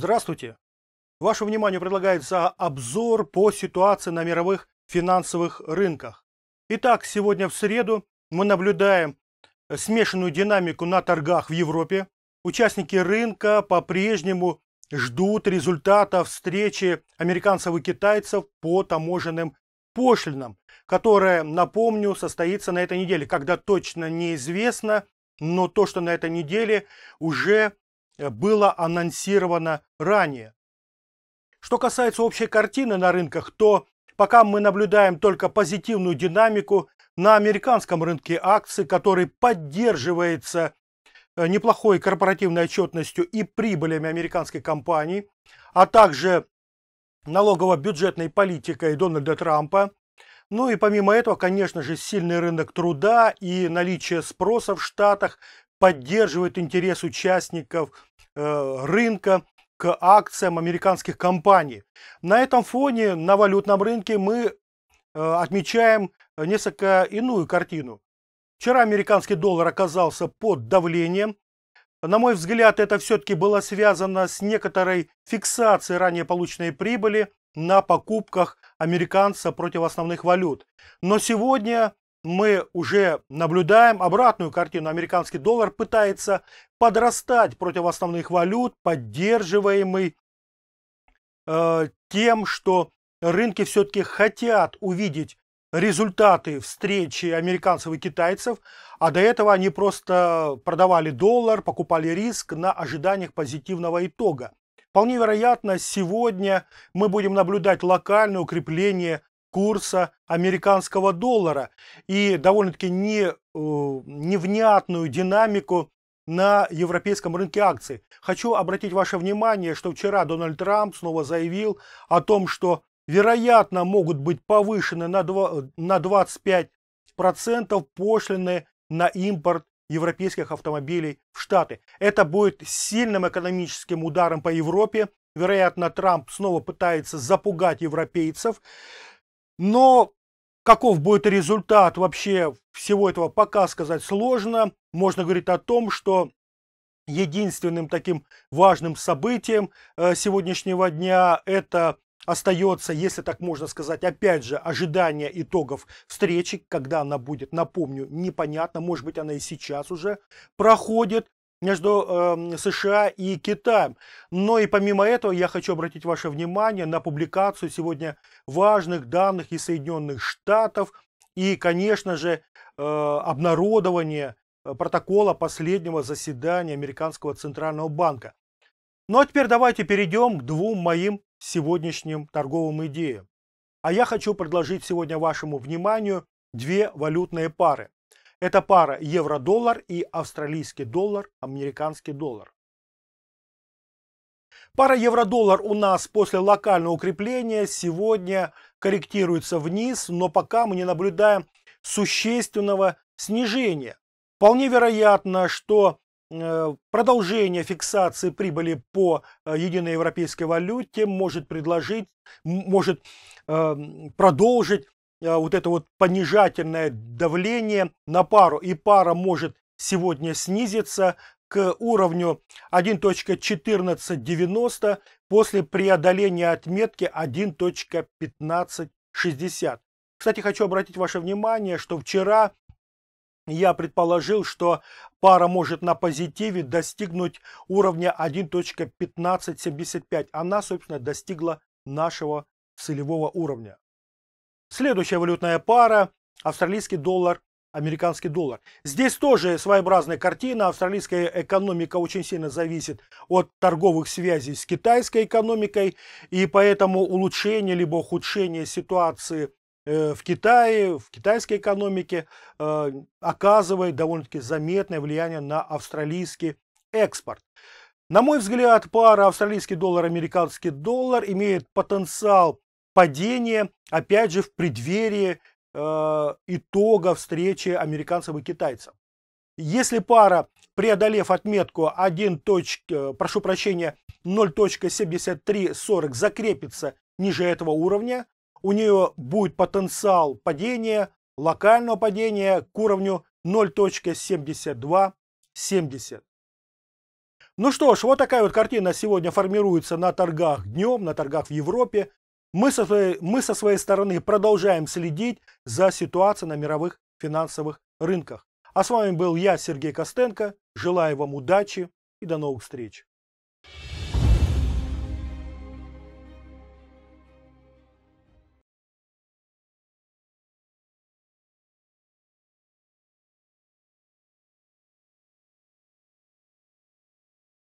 Здравствуйте! Вашему вниманию предлагается обзор по ситуации на мировых финансовых рынках. Итак, сегодня в среду мы наблюдаем э, смешанную динамику на торгах в Европе. Участники рынка по-прежнему ждут результата встречи американцев и китайцев по таможенным пошлинам, которая, напомню, состоится на этой неделе, когда точно неизвестно, но то, что на этой неделе уже Э, было анонсировано ранее. Что касается общей картины на рынках, то пока мы наблюдаем только позитивную динамику на американском рынке акций, который поддерживается э, неплохой корпоративной отчетностью и прибылями американской компании, а также налогово-бюджетной политикой Дональда Трампа. Ну и помимо этого, конечно же, сильный рынок труда и наличие спроса в Штатах, поддерживает интерес участников э, рынка к акциям американских компаний. На этом фоне на валютном рынке мы э, отмечаем несколько иную картину. Вчера американский доллар оказался под давлением. На мой взгляд, это все-таки было связано с некоторой фиксацией ранее полученной прибыли на покупках американца против основных валют. Но сегодня мы уже наблюдаем обратную картину. Американский доллар пытается подрастать против основных валют, поддерживаемый э, тем, что рынки все-таки хотят увидеть результаты встречи американцев и китайцев, а до этого они просто продавали доллар, покупали риск на ожиданиях позитивного итога. Вполне вероятно, сегодня мы будем наблюдать локальное укрепление курса американского доллара и довольно-таки не, э, невнятную динамику на европейском рынке акций. Хочу обратить ваше внимание, что вчера Дональд Трамп снова заявил о том, что вероятно могут быть повышены на, 2, на 25% пошлины на импорт европейских автомобилей в Штаты. Это будет сильным экономическим ударом по Европе. Вероятно, Трамп снова пытается запугать европейцев. Но каков будет результат вообще всего этого, пока сказать сложно. Можно говорить о том, что единственным таким важным событием э, сегодняшнего дня это остается, если так можно сказать, опять же, ожидание итогов встречи, когда она будет, напомню, непонятно, может быть, она и сейчас уже проходит, между э, США и Китаем. Но и помимо этого я хочу обратить ваше внимание на публикацию сегодня важных данных из Соединенных Штатов и, конечно же, э, обнародование э, протокола последнего заседания Американского Центрального Банка. Ну а теперь давайте перейдем к двум моим сегодняшним торговым идеям. А я хочу предложить сегодня вашему вниманию две валютные пары. Это пара евро-доллар и австралийский доллар, американский доллар. Пара евро-доллар у нас после локального укрепления сегодня корректируется вниз, но пока мы не наблюдаем существенного снижения. Вполне вероятно, что э, продолжение фиксации прибыли по э, единой европейской валюте может предложить, может э, продолжить а, вот это вот понижательное давление на пару, и пара может сегодня снизиться к уровню 1.1490 после преодоления отметки 1.1560. Кстати, хочу обратить ваше внимание, что вчера я предположил, что пара может на позитиве достигнуть уровня 1.1575. Она, собственно, достигла нашего целевого уровня. Следующая валютная пара – австралийский доллар, американский доллар. Здесь тоже своеобразная картина. Австралийская экономика очень сильно зависит от торговых связей с китайской экономикой. И поэтому улучшение либо ухудшение ситуации э, в Китае, в китайской экономике э, оказывает довольно-таки заметное влияние на австралийский экспорт. На мой взгляд, пара австралийский доллар-американский доллар имеет потенциал падение, опять же, в преддверии э, итога встречи американцев и китайцев. Если пара, преодолев отметку 1. Точ, э, прошу прощения, 0.7340 закрепится ниже этого уровня, у нее будет потенциал падения, локального падения к уровню 0.7270. Ну что ж, вот такая вот картина сегодня формируется на торгах днем, на торгах в Европе. Мы со, своей, мы со своей стороны продолжаем следить за ситуацией на мировых финансовых рынках. А с вами был я, Сергей Костенко. Желаю вам удачи и до новых встреч.